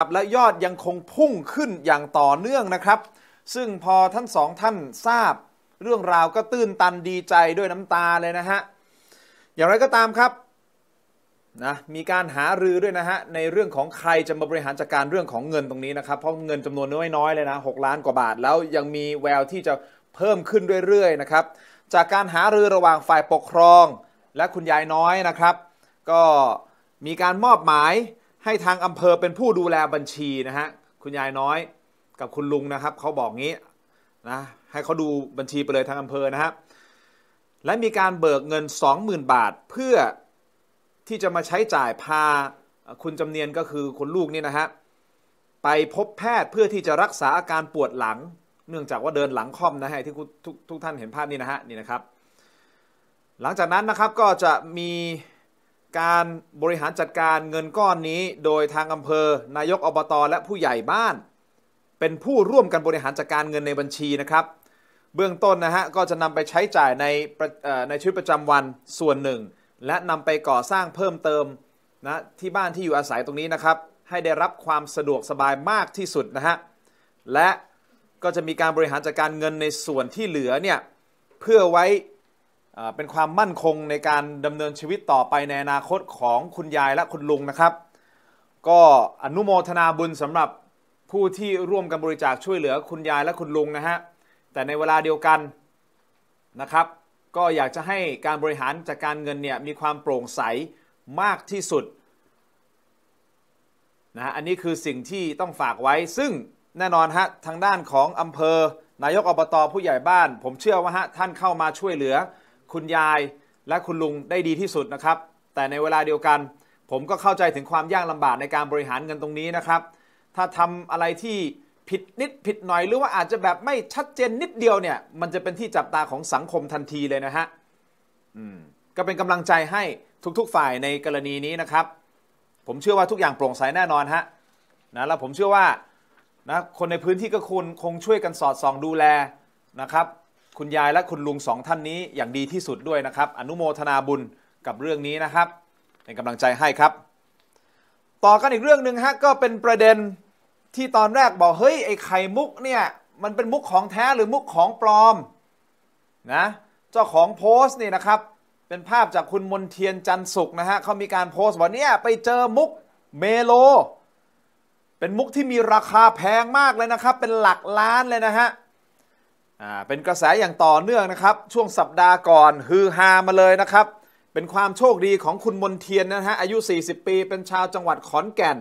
ครับและยอดยังคงพุ่งขึ้นอย่างต่อเนื่องนะครับ ซึ่งพอท่านสองท่านทราบเรื่องราวก็ตื้นตันดีใจด้วยน้ำตาเลยนะฮะ อย่างไรก็ตามครับ นะมีการหารือด้วยนะฮะในเรื่องของใคร จะมาบริหารจัดการเรื่องของเงินตรงนี้นะครับ เพราะเงินจำนวนน้อยๆเลยนะหล้านกว่าบาทแล้วยังมีแววที่จะเพิ่มขึ้นเรื่อยๆนะครับจากการหารือระหว่างฝ่ายปกครอง และคุณยายน้อยนะครับ ก็มีการมอบหมายให้ทางอำเภอเป็นผู้ดูแลบัญชีนะฮะ คุณยายน้อยกับคุณลุงนะครับ เขาบอกงี้นะให้เขาดูบัญชีไปเลยทางอำเภอนะครับและมีการเบิกเงิน20,000 บาท เพื่อที่จะมาใช้จ่ายพา คุณจำเนียนก็คือคุณลูกนี่นะฮะ ไปพบแพทย์เพื่อที่จะรักษาอาการปวดหลัง เนื่องจากว่าเดินหลังคอมนะฮะที่ทุกทุกท่านเห็นภาพนี้นะฮะนี่นะครับ หลังจากนั้นนะครับก็จะมีการบริหารจัดการเงินก้อนนี้โดยทางอำเภอนายกอบตอและผู้ใหญ่บ้าน เป็นผู้ร่วมกันบริหารจัดการเงินในบัญชีนะครับ เบื้องต้นนะฮะก็จะนำไปใช้จ่ายในในชีวิตประจำวันส่วนหนึ่ง และนำไปก่อสร้างเพิ่มเติม นะ ที่บ้านที่อยู่อาศัยตรงนี้นะครับ ให้ได้รับความสะดวกสบายมากที่สุดนะฮะและก็จะมีการบริหารจัดการเงินในส่วนที่เหลือเนี่ยเพื่อไว้เป็นความมั่นคงในการดำเนินชีวิตต่อไปในอนาคตของคุณยายและคุณลุงนะครับ ก็อนุโมทนาบุญสำหรับผู้ที่ร่วมกันบริจาคช่วยเหลือคุณยายและคุณลุงนะฮะแต่ในเวลาเดียวกันนะครับ ก็อยากจะให้การบริหารจัดการเงินเนี่ยมีความโปร่งใสมากที่สุดนะฮะอันนี้คือสิ่งที่ต้องฝากไว้ ซึ่งแน่นอนฮะทางด้านของอำเภอ นายกอบตผู้ใหญ่บ้านผมเชื่อว่าฮะท่านเข้ามาช่วยเหลือคุณยายและคุณลุงได้ดีที่สุดนะครับ แต่ในเวลาเดียวกัน ผมก็เข้าใจถึงความยากลำบากในการบริหารเงินตรงนี้นะครับ ถ้าทำอะไรที่ผิดนิดผิดหน่อย หรือว่าอาจจะแบบไม่ชัดเจนนิดเดียวเนี่ย มันจะเป็นที่จับตาของสังคมทันทีเลยนะฮะอืมก็เป็นกำลังใจให้ทุก ๆฝ่ายในกรณีนี้นะครับ ผมเชื่อว่าทุกอย่างโปร่งใสแน่นอนฮะนะแล้วผมเชื่อว่านะคนในพื้นที่ก็คงคงช่วยกันสอดส่อง ดูแลนะครับคุณยายและคุณลุงสองท่านนี้อย่างดีที่สุดด้วยนะครับ อนุโมทนาบุญกับเรื่องนี้นะครับเป็นกำลังใจให้ครับ ต่อกันอีกเรื่องหนึ่งฮะก็เป็นประเด็นที่ตอนแรก บอก เฮ้ยไอ้ไข่มุกเนี่ยมันเป็นมุกของแท้หรือมุกของปลอมนะเจ้าของโพสต์นี่นะครับ เป็นภาพจากคุณมนเทียนจันสุกนะฮะเขามีการโพสต์ว่าเนี่ยไปเจอมุกเมโลเป็นมุกที่มีราคาแพงมากเลยนะครับ เป็นหลักล้านเลยนะฮะเป็นกระแสอย่างต่อเนื่องนะครับช่วงสัปดาห์ก่อนฮือฮามาเลยนะครับเป็นความโชคดีของคุณมนเทียนนะฮะอายุ 40 ปี เป็นชาวจังหวัดขอนแก่น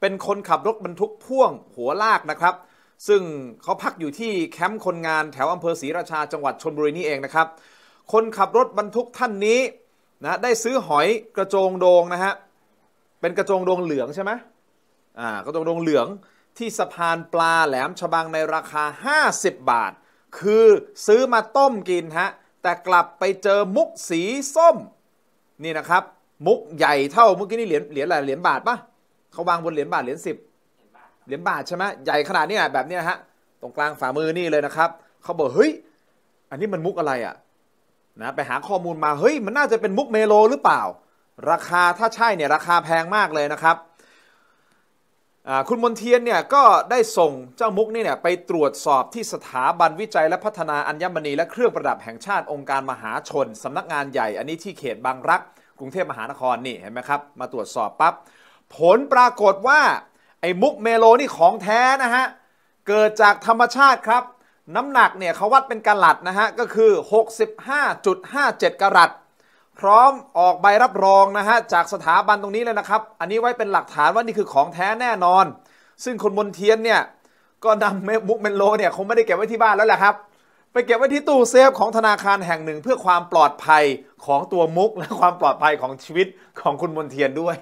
เป็นคนขับรถบรรทุกพ่วงหัวลากนะครับ ซึ่งเขาพักอยู่ที่แคมป์คนงานแถวอำเภอศรีราชาจังหวัดชนบุรีนี่เองนะครับคนขับรถบรรทุกท่านนี้นะได้ซื้อหอยกระโจงโดงนะฮะเป็นกระโจงโดงเหลืองใช่ไหมอ่ากระโจงโดงเหลืองที่สะพานปลาแหลมฉบังในราคา 50 บาทคือซื้อมาต้มกินฮะแต่กลับไปเจอมุกสีส้มนี่นะครับ มุกใหญ่เท่าเมื่อกี้นี่เหรียญเหรียญอะไรเหรียญบาทปะเขาวางบนเหรียญบาทเหรียญสิบเหรียญบาทใช่ไหมใหญ่ขนาดนี้แบบนี้ฮะตรงกลางฝ่ามือนี่เลยนะครับเขาบอกเฮ้ย อันนี้มันมุกอะไรอ่ะนะไปหาข้อมูลมาเฮ้ย มันน่าจะเป็นมุกเมโลหรือเปล่า ราคาถ้าใช่เนี่ยราคาแพงมากเลยนะครับคุณมนเทียนเนี่ยก็ได้ส่งเจ้ามุกนี่เนี่ยไปตรวจสอบที่สถาบันวิจัยและพัฒนาอัญมณีและเครื่องประดับแห่งชาติองค์การมหาชนสำนักงานใหญ่อันนี้ที่เขตบางรัก กรุงเทพมหานครนี่เห็นไหมครับมาตรวจสอบปับ๊บผลปรากฏว่าไอ้มุกเมโลนี่ของแท้นะฮะเกิดจากธรรมชาติครับน้ำหนักเนี่ยเขาวัดเป็นกะรัตนะฮะก็คือ 65.57กะรัตพร้อมออกใบรับรองนะฮะจากสถาบันตรงนี้เลยนะครับ อันนี้ไว้เป็นหลักฐานว่านี่คือของแท้แน่นอนซึ่งคนมนเทียนเนี่ยก็นำเมมุกเมนโลเนี่ยคงไม่ได้เก็บไว้ที่บ้านแล้วแหละครับ ไปเก็บไว้ที่ตู้เซฟของธนาคารแห่งหนึ่งเพื่อความปลอดภัยของตัวมุกและความปลอดภัยของชีวิตของคุณมนเทียนด้วย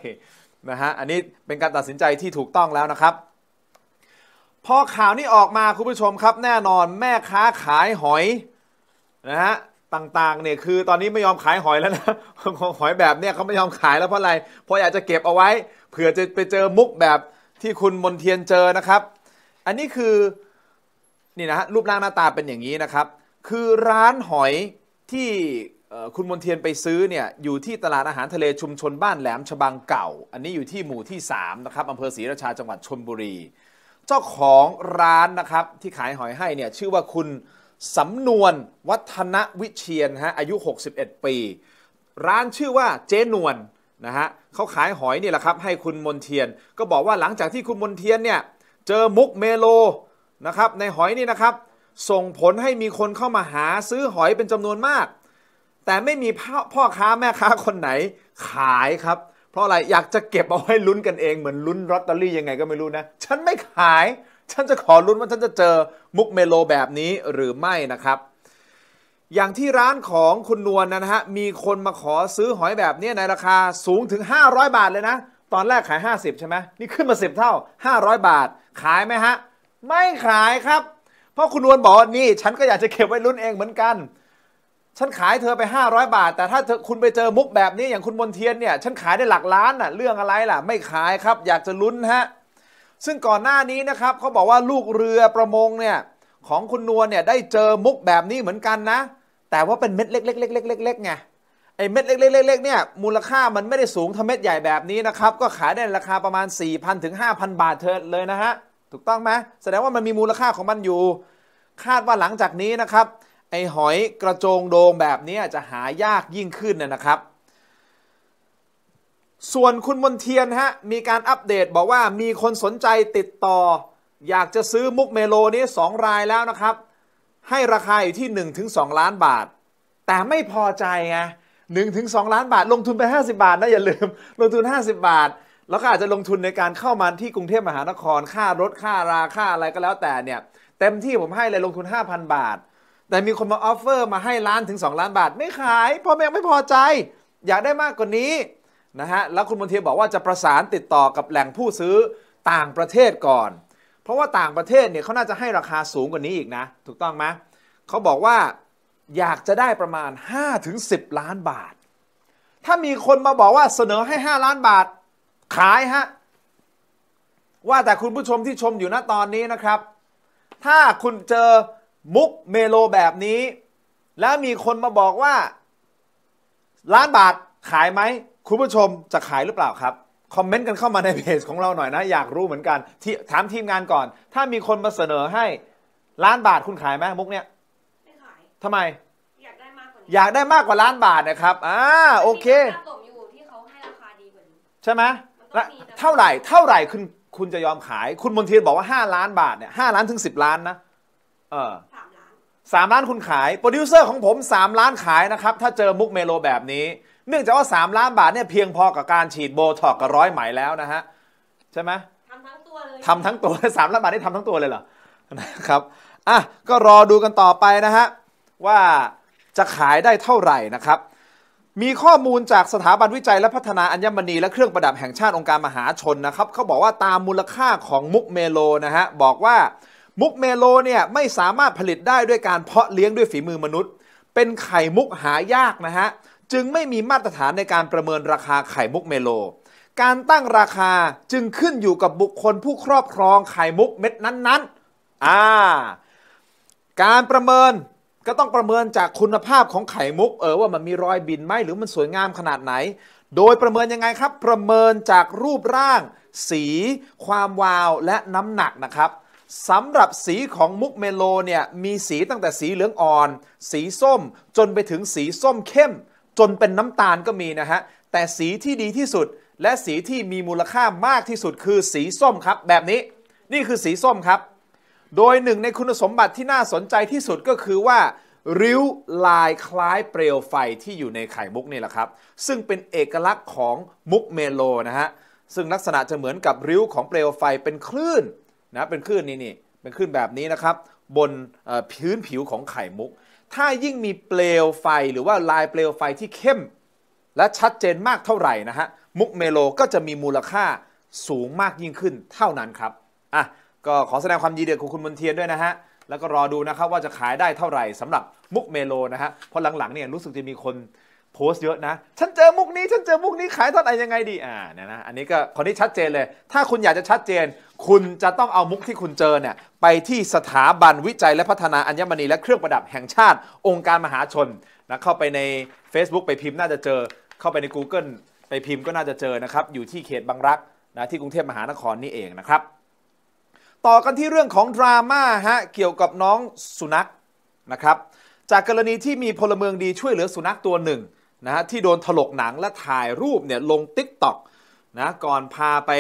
นะฮะอันนี้เป็นการตัดสินใจที่ถูกต้องแล้วนะครับพอข่าวนี้ออกมาคุณผู้ชมครับแน่นอนแม่ค้าขายหอยนะฮะต่างๆเนี่ยคือตอนนี้ไม่ยอมขายหอยแล้วนะหอยแบบเนี่ยเขาไม่ยอมขายแล้วเพราะอะไร เพราะอยากจะเก็บเอาไว้เผื่อจะไปเจอมุกแบบที่คุณมนเทียนเจอนะครับ อันนี้คือนี่นะฮะรูปร่างหน้าตาเป็นอย่างนี้นะครับ คือร้านหอยที่คุณมนเทียนไปซื้อเนี่ยอยู่ที่ตลาดอาหารทะเลชุมชนบ้านแหลมฉบังเก่า อันนี้อยู่ที่หมู่ที่3นะครับอำเภอศรีราชาจังหวัดชนบุรี เจ้าของร้านนะครับ ที่ขายหอยให้เนี่ยชื่อว่าคุณสำนวนวัฒนวิเชียนฮะอายุ 61 ปี ร้านชื่อว่าเจนวนนะฮะเขาขายหอยนี่แหละครับให้คุณมนเทียนก็บอกว่าหลังจากที่คุณมนเทียนเนี่ยเจอมุกเมโลนะครับในหอยนี่นะครับ ส่งผลให้มีคนเข้ามาหาซื้อหอยเป็นจำนวนมาก แต่ไม่มีพ่อค้าแม่ค้าคนไหน ขาย ครับ เพราะอะไร อยากจะเก็บเอาไว้ลุ้นกันเองเหมือนลุ้นลอตเตอรี่ยังไงก็ไม่รู้นะฉันไม่ขายฉันจะขอรุ้นว่าฉันจะเจอมุกเมโลแบบนี้หรือไม่นะครับ อย่างที่ร้านของคุณนวลนนะฮะ มีคนมาขอซื้อหอยแบบนี้ในราคา สูงถึง 500 บาทเลยนะ ตอนแรกขาย 50 ใช่ไหมนี่ขึ้นมา10เท่า 500 บาท ขายไหมฮะ ไม่ขายครับ เพราะคุณนวลบอกนี่ฉันก็อยากจะเก็บไว้รุ่นเองเหมือนกัน ฉันขายเธอไป 500 บาท แต่ถ้าคุณไปเจอมุกแบบนี้อย่างคุณมนเทียนเนี่ยฉันขายได้หลักล้านน่ะ เรื่องอะไรล่ะ ไม่ขายครับอยากจะลุ้นฮะซึ่งก่อนหน้านี้นะครับเขาบอกว่าลูกเรือประมงเนี่ยของคุณนวลเนี่ยได้เจอมุกแบบนี้เหมือนกันนะ แต่ว่าเป็นเม็ดเล็กๆๆๆๆไงไอ้เม็ดเล็กๆๆเนี่ยมูลค่ามันไม่ได้สูงท่าเม็ดใหญ่แบบนี้นะครับก็ขายได้ราคาประมาณ 4 0 0 0ถึง5,000 บาทเธอเลยนะฮะถูกต้องไหมแสดงว่ามันมีมูลค่าของมันอยู่ คาดว่าหลังจากนี้นะครับ ไอ้หอยกระโจงโดงแบบนี้จะหายากยิ่งขึ้นนะครับส่วนคุณมนเทียนฮะ มีการอัปเดตบอกว่ามีคนสนใจติดต่อ อยากจะซื้อมุกเมโลนี้2 รายแล้วนะครับ ให้ราคาอยู่ที่ 1-2 ล้านบาท แต่ไม่พอใจไงหนึ่งถึงสองล้านบาท ลงทุนไป 50 บาทนะ อย่าลืมลงทุน 50 บาท แล้วก็อาจจะลงทุนในการเข้ามาที่กรุงเทพมหานครค่ารถค่าราค่าอะไรก็แล้วแต่เนี่ยเต็มที่ผมให้เลยลงทุน 5,000 บาท แต่มีคนมาออฟเฟอร์มาให้ล้านถึง 2 ล้านบาท ไม่ขายพ่อแม่ไม่พอใจ อยากได้มากกว่านี้นะฮะแล้วคุณมนเทียบอกว่าจะประสานติดต่อกับแหล่งผู้ซื้อต่างประเทศก่อน เพราะว่าต่างประเทศเนี่ยเขาน่าจะให้ราคาสูงกว่านี้อีกนะถูกต้องไหมเขาบอกว่าอยากจะได้ประมาณ 5-10 ล้านบาท ถ้ามีคนมาบอกว่าเสนอให้ 5 ล้านบาทขายฮะ ว่าแต่คุณผู้ชมที่ชมอยู่ณตอนนี้นะครับ ถ้าคุณเจอมุกเมโลแบบนี้ แล้วมีคนมาบอกว่า ล้านบาทขายไหมคุณผู้ชมจะขายหรือเปล่าครับ คอมเมนต์กันเข้ามาในเพจของเราหน่อยนะ อยากรู้เหมือนกันที่ถามทีมงานก่อน ถ้ามีคนมาเสนอให้ล้านบาทคุณขายไหมมุกเนี่ยไม่ขายทำไม อยากได้มากกว่านี้อยากได้มากกว่าล้านบาทนะครับอ่าโอเคใช่ไหมและเท่าไหร่เท่าไหร่คุณคุณจะยอมขายคุณมนเทียนบอกว่า 5 ล้านบาทเนี่ยห้าล้านถึง 10 ล้านนะ เออสามล้านคุณขายโปรดิวเซอร์ของผม3ล้านขายนะครับ ถ้าเจอมุกเมโลแบบนี้เนื่องจากว่า 3 ล้านบาทเนี่ยเพียงพอกับการฉีดโบท็อกกับร้อยไหมแล้วนะฮะ ใช่ไหมทำทั้งตัวเลยทำทั้งตัวสามล้านบาทได้ทำทั้งตัวเลยเหรอนะครับ อ่ะ ก็รอดูกันต่อไปนะฮะ ว่าจะขายได้เท่าไหร่นะครับ มีข้อมูลจากสถาบันวิจัยและพัฒนาอัญมณีและเครื่องประดับแห่งชาติ องค์การมหาชนนะครับเขาบอกว่าตามมูลค่าของมุกเมโลนะฮะบอกว่ามุกเมโลเนี่ยไม่สามารถผลิตได้ด้วยการเพราะเลี้ยงด้วยฝีมือมนุษย์ เป็นไข่มุกหายากนะฮะจึงไม่มีมาตรฐานในการประเมินราคาไข่มุกเมโล การตั้งราคาจึงขึ้นอยู่กับบุคคลผู้ครอบครองไข่มุกเม็ดนั้นๆอ่าการประเมินก็ต้องประเมินจากคุณภาพของไข่มุก เออว่ามันมีรอยบินไหมหรือมันสวยงามขนาดไหน โดยประเมินยังไงครับ ประเมินจากรูปร่าง สี ความวาวและน้ำหนักนะครับสำหรับสีของมุกเมโลเนี่ยมีสีตั้งแต่สีเหลืองอ่อน สีส้มจนไปถึงสีส้มเข้มจนเป็นน้ำตาลก็มีนะฮะแต่สีที่ดีที่สุดและสีที่มีมูลค่ามากที่สุดคือสีส้มครับแบบนี้นี่คือสีส้มครับ โดยหนึ่งในคุณสมบัติที่น่าสนใจที่สุดก็คือว่า ริ้วลายคล้ายเปลวไฟที่อยู่ในไข่มุกนี่แหละครับซึ่งเป็นเอกลักษณ์ของมุกเมโลนะฮะซึ่งลักษณะจะเหมือนกับริ้วของเปลวไฟเป็นคลื่นนะเป็นคลื่นนี่นี่เป็นคลื่นแบบนี้นะครับบนพื้นผิวของไข่มุกถ้ายิ่งมีเปลวไฟหรือว่าลายเปลวไฟที่เข้ม และชัดเจนมากเท่าไหร่นะฮะมุกเมโลก็จะมีมูลค่าสูงมากยิ่งขึ้นเท่านั้นครับอ่ะก็ขอแสดงความยินดีกับคุณมนเทียนด้วยนะฮะ แล้วก็รอดูนะครับว่าจะขายได้เท่าไหร่ สำหรับมุกเมโลนะฮะ เพราะหลังๆเนี่ยรู้สึกจะมีคนโพสต์เยอะนะ ฉันเจอมุกนี้ฉันเจอมุกนี้ขายเท่าไหร่ยังไงดีอ่าเนี่ยนะอันนี้ก็คนที่ชัดเจนเลย ถ้าคุณอยากจะชัดเจนคุณจะต้องเอามุกที่คุณเจอเนี่ยไปที่สถาบันวิจัยและพัฒนาอัญมณีและเครื่องประดับแห่งชาติ องค์การมหาชนนะเข้าไปใน Facebook ไปพิมพ์น่าจะเจอ เข้าไปใน Google ไปพิมพ์ก็น่าจะเจอนะครับอยู่ที่เขตบางรักนะที่กรุงเทพมหานครนี่เองนะครับต่อกันที่เรื่องของดราม่าฮะเกี่ยวกับน้องสุนัขนะครับจากกรณีที่มีพลเมืองดีช่วยเหลือสุนัขตัวหนึ่งนะฮะที่โดนถลกหนังและถ่ายรูปเนี่ยลงติ๊กต็อกนะก่อนพาไป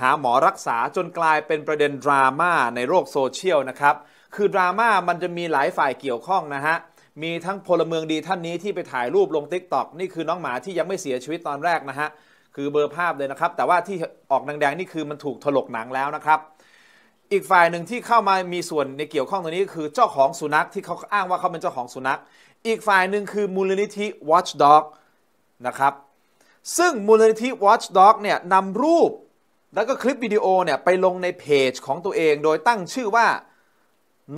หาหมอรักษาจนกลายเป็นประเด็นดราม่าในโลกโซเชียลนะครับคือดราม่ามันจะมีหลายฝ่ายเกี่ยวข้องนะฮะ มีทั้งพลเมืองดีท่านนี้ที่ไปถ่ายรูปลงทิต็อกนี่คือน้องหมาที่ยังไม่เสียชีวิตตอนแรกนะฮะ คือเบอร์ภาพเลยนะครับ แต่ว่าที่ออกแดงๆนี่คือมันถูกถลกหนังแล้วนะครับ อีกฝ่ายหนึ่งที่เข้ามามีส่วนในเกี่ยวข้องตรงนี้คือเจ้าของสุนัขที่เขาอ้างว่าเขาเป็นเจ้าของสุนัข อีกฝ่ายหนึ่งคือมูลนิธิ Watchdog นะครับซึ่งมูลนิธิ Watchdog เนี่ยนำรูป แล้วก็คลิปวิดีโอเนี่ยไปลงในเพจของตัวเอง โดยตั้งชื่อว่า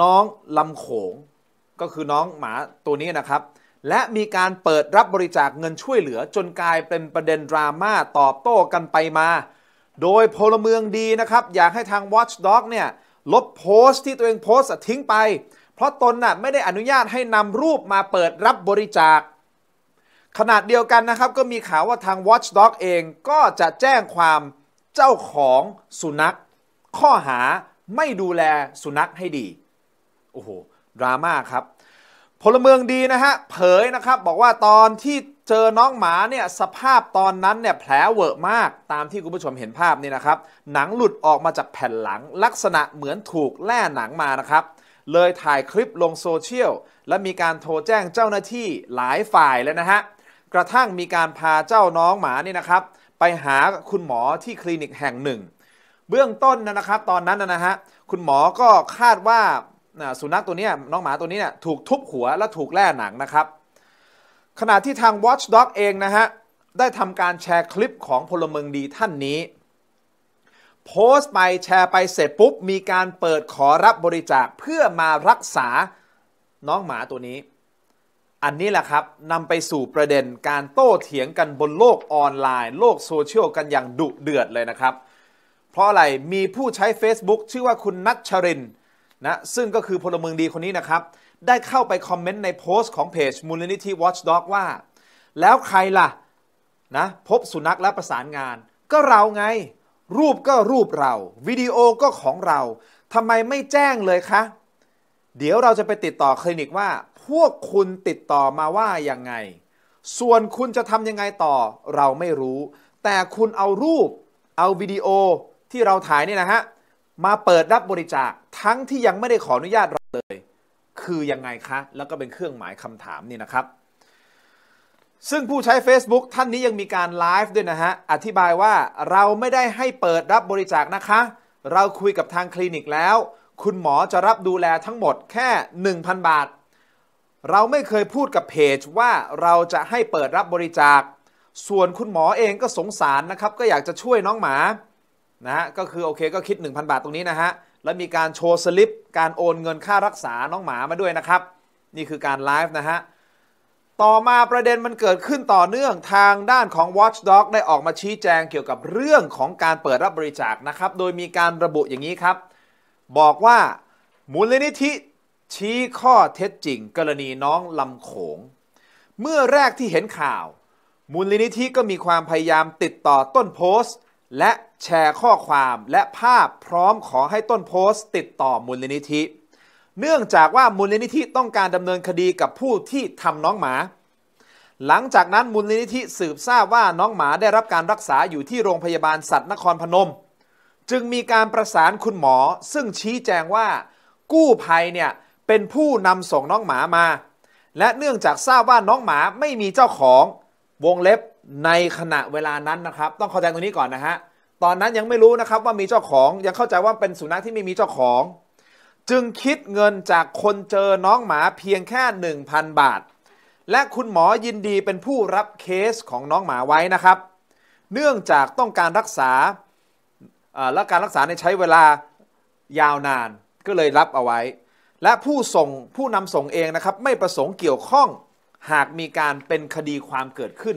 น้องลำโขงก็คือน้องหมาตัวนี้นะครับ และมีการเปิดรับบริจาคเงินช่วยเหลือจนกลายเป็นประเด็นดราม่าตอบโต้กันไปมา โดยพลเมืองดีนะครับ อยากให้ทาง Watchdog เนี่ยลบโพสต์ที่ตัวเองโพสต์ทิ้งไป เพราะตนน่ะไม่ได้อนุญาตให้นำรูปมาเปิดรับบริจาคขนาดเดียวกันนะครับ ก็มีข่าวว่าทาง Watchdog เองก็จะแจ้งความเจ้าของสุนัขข้อหาไม่ดูแลสุนัขให้ดี โอ้โห ดราม่าครับ พลเมืองดีนะฮะเผยนะครับบอกว่าตอนที่เจอน้องหมาเนี่ยสภาพตอนนั้นเนี่ยแผลเวอะมากตามที่คุณผู้ชมเห็นภาพนี่นะครับ หนังหลุดออกมาจากแผ่นหลัง ลักษณะเหมือนถูกแล่หนังมานะครับ เลยถ่ายคลิปลงโซเชียลและมีการโทรแจ้งเจ้าหน้าที่หลายฝ่ายเลยนะฮะกระทั่งมีการพาเจ้าน้องหมานี่นะครับไปหาคุณหมอที่คลินิกแห่งหนึ่ง เบื้องต้นนะครับตอนนั้นนะฮะคุณหมอก็คาดว่าสุนัขตัวนี้น้องหมาตัวนี้เนี่ยถูกทุบหัวและถูกแล่หนังนะครับขณะที่ทาง Watchdog เองนะฮะได้ทำการแชร์คลิปของพลเมืองดีท่านนี้ โพสต์ไปแชร์ไปเสร็จปุ๊บ มีการเปิดขอรับบริจาคเพื่อมารักษาน้องหมาตัวนี้อันนี้แหละครับนำไปสู่ประเด็นการโต้เถียงกันบนโลกออนไลน์ โลกโซเชียลกันอย่างดุเดือดเลยนะครับ เพราะอะไร มีผู้ใช้ Facebook ชื่อว่าคุณนัชชรินนะซึ่งก็คือพลเมืองดีคนนี้นะครับ ได้เข้าไปคอมเมนต์ในโพสต์ของเพจมูลนิธิ Watchdog ว่า แล้วใครล่ะนะพบสุนัขและประสานงาน ก็เราไง รูปก็รูปเรา วิดีโอก็ของเราทำไมไม่แจ้งเลยคะเดี๋ยวเราจะไปติดต่อคลินิกว่าพวกคุณติดต่อมาว่ายังไง ส่วนคุณจะทำยังไงต่อเราไม่รู้ แต่คุณเอารูป เอาวิดีโอที่เราถ่ายเนี่ยนะฮะ มาเปิดรับบริจาคทั้งที่ยังไม่ได้ขออนุญาตเราเลย คือยังไงคะ แล้วก็เป็นเครื่องหมายคำถามนี่นะครับ ซึ่งผู้ใช้ Facebook ท่านนี้ยังมีการไลฟ์ด้วยนะฮะ อธิบายว่าเราไม่ได้ให้เปิดรับบริจาคนะคะ เราคุยกับทางคลินิกแล้ว คุณหมอจะรับดูแลทั้งหมดแค่ 1,000 บาทเราไม่เคยพูดกับเพจว่าเราจะให้เปิดรับบริจาค ส่วนคุณหมอเองก็สงสารนะครับ ก็อยากจะช่วยน้องหมา นะฮะ ก็คือโอเค ก็คิด 1,000 บาทตรงนี้นะฮะ แล้วมีการโชว์สลิปการโอนเงินค่ารักษา น้องหมามาด้วยนะครับ นี่คือการไลฟ์นะฮะ ต่อมาประเด็นมันเกิดขึ้นต่อเนื่องทางด้านของ Watchdog ได้ออกมาชี้แจงเกี่ยวกับเรื่องของการเปิดรับบริจาคนะครับโดยมีการระบุอย่างนี้ครับ บอกว่ามูลนิธิชี้ข้อเท็จจริง กรณีน้องลำโขง เมื่อแรกที่เห็นข่าว มูลนิธิก็มีความพยายามติดต่อต้นโพสต์ และแชร์ข้อความและภาพพร้อมขอให้ต้นโพสต์ ติดต่อมูลนิธิ เนื่องจากว่ามูลนิธิต้องการดำเนินคดีกับผู้ที่ทำน้องหมา หลังจากนั้นมูลนิธิสืบทราบว่าน้องหมาได้รับการรักษาอยู่ที่โรงพยาบาลสัตว์นครพนม จึงมีการประสานคุณหมอ ซึ่งชี้แจงว่า กู้ภัยเนี่ยเป็นผู้นำส่งน้องหมามา และเนื่องจากทราบว่าน้องหมาไม่มีเจ้าของวงเล็บในขณะเวลานั้นนะครับ ต้องเข้าใจตรงนี้ก่อนนะฮะตอนนั้นยังไม่รู้นะครับว่ามีเจ้าของ ยังเข้าใจว่าเป็นสุนัขที่ไม่มีเจ้าของ จึงคิดเงินจากคนเจอน้องหมาเพียงแค่ 1,000 บาท และคุณหมอยินดีเป็นผู้รับเคสของน้องหมาไว้นะครับ เนื่องจากต้องการรักษาและการรักษาในใช้เวลายาวนานก็เลยรับเอาไว้และผู้ส่งผู้นำส่งเองนะครับไม่ประสงค์เกี่ยวข้อง หากมีการเป็นคดีความเกิดขึ้น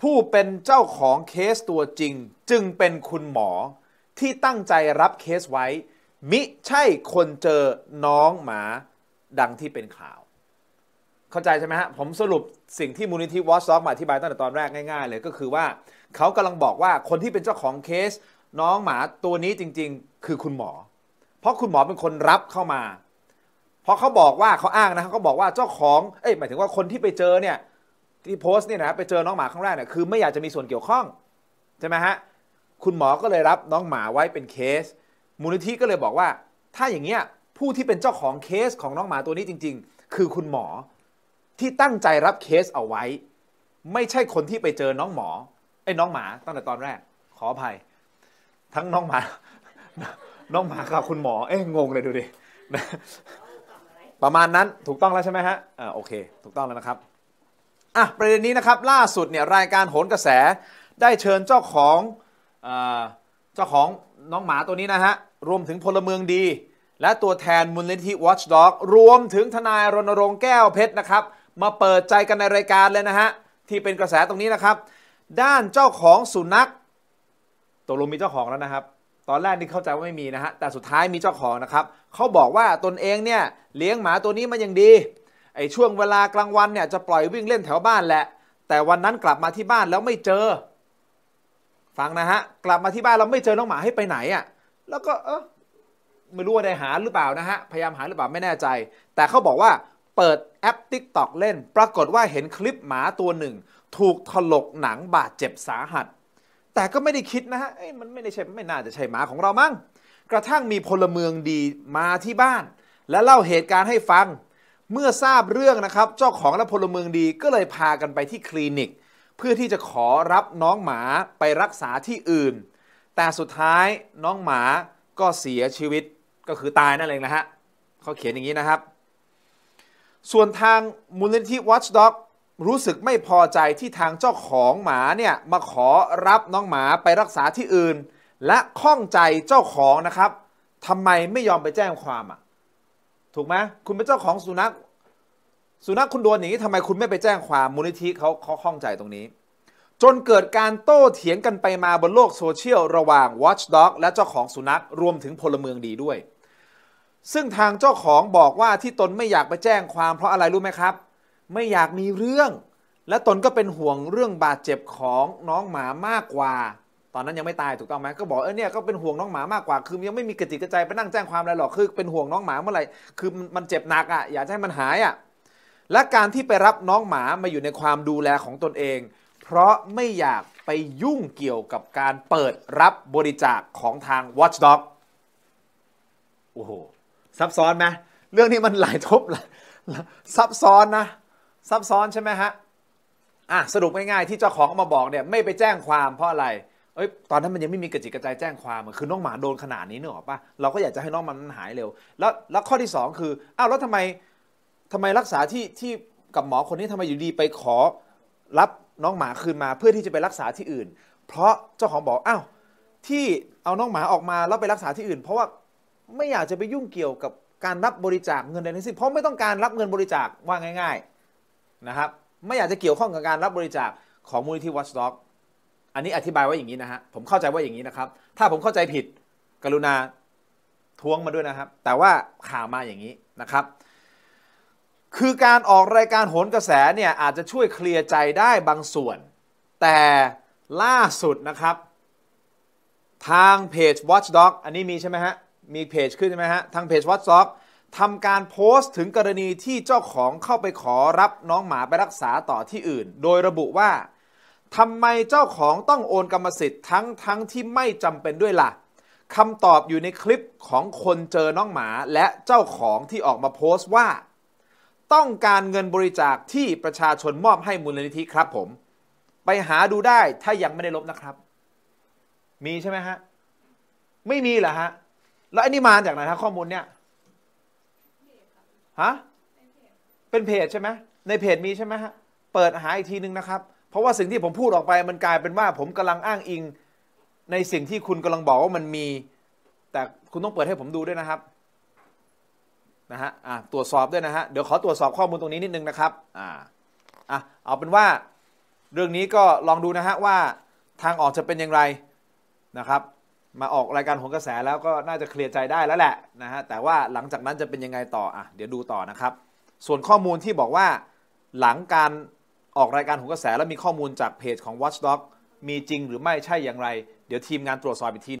ผู้เป็นเจ้าของเคสตัวจริงจึงเป็นคุณหมอที่ตั้งใจรับเคสไว้ มิใช่คนเจอน้องหมาดังที่เป็นข่าวเข้าใจใช่ไหมฮะผมสรุปสิ่งที่มูลนิธิวอชซ็อกมาอธิบายตั้งแต่ตอนแรกง่ายๆเลยก็คือว่าเขากำลังบอกว่าคนที่เป็นเจ้าของเคส น้องหมาตัวนี้จริงๆ คือคุณหมอราะคุณหมอเป็นคนรับเข้ามาเพราะเขาบอกว่าเขาอ้างนะเขาบอกว่าเจ้าของ เอ้ยหมายถึงว่าคนที่ไปเจอเนี่ยที่โพสต์เนี่ยนะไปเจอน้องหมาครั้งแรกเนี่ยคือไม่อยากจะมีส่วนเกี่ยวข้องใช่ไหมฮะคุณหมอก็เลยรับน้องหมาไว้เป็นเคสมูลนิธิก็เลยบอกว่า ถ้าอย่างเงี้ยผู้ที่เป็นเจ้าของเคสของน้องหมาตัวนี้จริง ๆ คือคุณหมอที่ตั้งใจรับเคสเอาไว้ ไม่ใช่คนที่ไปเจอน้องหมอไอ้น้องหมาตั้งแต่ตอนแรกขออภัย ทั้งน้องหมาน้องหมากับคุณหมอ เอ๊ะ งงเลยดูดิประมาณนั้นถูกต้องแล้วใช่ไหมฮะอ่าโอเค ถูกต้องแล้วนะครับ อ่ะประเด็นนี้นะครับ ล่าสุดเนี่ยรายการโหนกระแสได้เชิญเจ้าของอ่าเจ้าของน้องหมาตัวนี้นะฮะ รวมถึงพลเมืองดี และตัวแทนมูลนิธิ Watchdog รวมถึงทนายรณรงค์แก้วเพชรนะครับ มาเปิดใจกันในรายการเลยนะฮะที่เป็นกระแสตรงนี้นะครับ ด้านเจ้าของสุนัขตกลงมีเจ้าของแล้วนะครับตอนแรกนี่เข้าใจว่าไม่มีนะฮะ แต่สุดท้ายมีเจ้าของนะครับ เขาบอกว่าตนเองเนี่ยเลี้ยงหมาตัวนี้มาอย่างดี ไอ้ช่วงเวลากลางวันเนี่ยจะปล่อยวิ่งเล่นแถวบ้านแหละ แต่วันนั้นกลับมาที่บ้านแล้วไม่เจอ ฟังนะฮะ กลับมาที่บ้านเราไม่เจอน้องหมาให้ไปไหนอะ่ะ แล้วก็เออไม่รู้ว่าได้หาหรือเปล่านะฮะ พยายามหาหรือเปล่าไม่แน่ใจ แต่เขาบอกว่าเปิดแอป t ิ k t o k เล่น ปรากฏว่าเห็นคลิปหมาตัวหนึ่ง ถูกถลกหนังบาดเจ็บสาหัสแต่ก็ไม่ได้คิดนะฮะมันไม่ได้ใช่ไม่น่าจะใช่หมาของเรามั้ง กระทั่งมีพลเมืองดีมาที่บ้าน และเล่าเหตุการณ์ให้ฟัง เมื่อทราบเรื่องนะครับ เจ้าของและพลเมืองดีก็เลยพากันไปที่คลินิก เพื่อที่จะขอรับน้องหมาไปรักษาที่อื่น แต่สุดท้ายน้องหมาก็เสียชีวิตก็คือตายนั่นเองนะฮะเขาเขียนอย่างนี้นะครับ ส่วนทางมูลนิธิ Watchdog รู้สึกไม่พอใจที่ทางเจ้าของหมาเนี่ยมาขอรับน้องหมาไปรักษาที่อื่น และข้องใจเจ้าของนะครับทำไมไม่ยอมไปแจ้งความอ่ะถูกไหมคุณเป็นเจ้าของสุนัข สุนัขคุณโดนอย่างนี้ทำไมคุณไม่ไปแจ้งความมูลนิธิเขาเขาข้องใจตรงนี้ จนเกิดการโต้เถียงกันไปมาบนโลกโซเชียลระหว่าง Watchdog และเจ้าของสุนัข รวมถึงพลเมืองดีด้วย ซึ่งทางเจ้าของบอกว่าที่ตนไม่อยากไปแจ้งความเพราะอะไรรู้ไหมครับไม่อยากมีเรื่องและตนก็เป็นห่วงเรื่องบาดเจ็บของน้องหมามากกว่า ตอนนั้นยังไม่ตายถูกต้องไหมก็บอกเออเนี่ยก็เป็นห่วงน้องหมามากกว่า คือยังไม่มีกระจิกกระใจไปนั่งแจ้งความอะไรหรอกคือเป็นห่วงน้องหมาเมื่อไหร่คือมันเจ็บหนักอะ่ะอยากให้มันหายอะ่ะและการที่ไปรับน้องหมามาอยู่ในความดูแลของตนเอง เพราะไม่อยากไปยุ่งเกี่ยวกับการเปิดรับบริจาคของทาง Watchdog โอ้โหซับซ้อนไหมเรื่องนี้มันหลายทบซับซ้อนนะซับซ้อนใช่ไหมฮะ อ่ะสรุปง่ายๆที่เจ้าของมาบอกเนี่ยไม่ไปแจ้งความเพราะอะไร เอ้ย ตอนนั้นมันยังไม่มีกระจิกกระจายแจ้งความ คือน้องหมาโดนขนาดนี้เนอะป่ะ เราก็อยากจะให้น้องมันหายเร็ว แล้ว แล้วข้อที่ 2 คืออ้าวแล้วทำไมทำไมรักษาที่ที่กับหมอคนนี้ทำไมอยู่ดีไปขอรับน้องหมาคืนมา เพื่อที่จะไปรักษาที่อื่น เพราะเจ้าของบอกอ้าวที่เอาน้องหมาออกมาแล้วไปรักษาที่อื่น เพราะว่าไม่อยากจะไปยุ่งเกี่ยวกับการรับบริจาคเงินใดทั้งสิ้นเพราะไม่ต้องการรับเงินบริจาคว่าง่าย ๆนะครับไม่อยากจะเกี่ยวข้องกับการรับบริจาคของมูลนิธิวอชด็อกอันนี้อธิบายว่าอย่างนี้นะฮะผมเข้าใจว่าอย่างนี้นะครับ ถ้าผมเข้าใจผิดกรุณาท้วงมาด้วยนะครับ แต่ว่าข่าวมาอย่างนี้นะครับคือการออกรายการโหนกระแสเนี่ยอาจจะช่วยเคลียร์ใจได้บางส่วน แต่ล่าสุดนะครับ ทางเพจ Watchdog อันนี้มีใช่ไหมฮะมีเพจขึ้นใช่ไหมฮะทางเพจ Watchdog ทำการโพสต์ถึงกรณีที่เจ้าของเข้าไปขอรับน้องหมาไปรักษาต่อที่อื่น โดยระบุว่า ทำไมเจ้าของต้องโอนกรรมสิทธิ์ทั้งทั้งที่ไม่จำเป็นด้วยละ่ะคำตอบอยู่ในคลิปของคนเจอน้องหมาและเจ้าของที่ออกมาโพสต์ว่า ต้องการเงินบริจาคที่ประชาชนมอบให้มูลนิธิครับผม ไปหาดูได้ถ้ายังไม่ได้ลบนะครับ มีใช่ไหมฮะไม่มีเหรอฮะแล้วอันนี้มาจากไหนฮะข้อมูลเนี่ยฮะ เป็นเพจใช่ไหมในเพจมีใช่ไหมฮะ เปิดหาอีกทีนึงนะครับ เพราะว่าสิ่งที่ผมพูดออกไปมันกลายเป็นว่าผมกำลังอ้างอิง ในสิ่งที่คุณกำลังบอกว่ามันมี แต่คุณต้องเปิดให้ผมดูด้วยนะครับ นะฮะ อ่าตรวจสอบด้วยนะฮะ เดี๋ยวขอตรวจสอบข้อมูลตรงนี้นิดนึงนะครับ อ่า อ่ะ เอาเป็นว่าเรื่องนี้ก็ลองดูนะฮะว่าทางออกจะเป็นอย่างไรนะครับมาออกรายการของกระแส แล้วก็น่าจะเคลียร์ใจได้แล้วแหละนะฮะแต่ว่าหลังจากนั้นจะเป็นยังไงต่อ อ่ะ เดี๋ยวดูต่อนะครับ ส่วนข้อมูลที่บอกว่าหลังการออกรายการของกระแส แล้วมีข้อมูลจากเพจของ Watchdog มีจริงหรือไม่ใช่อย่างไร เดี๋ยวทีมงานตรวจสอบอีกที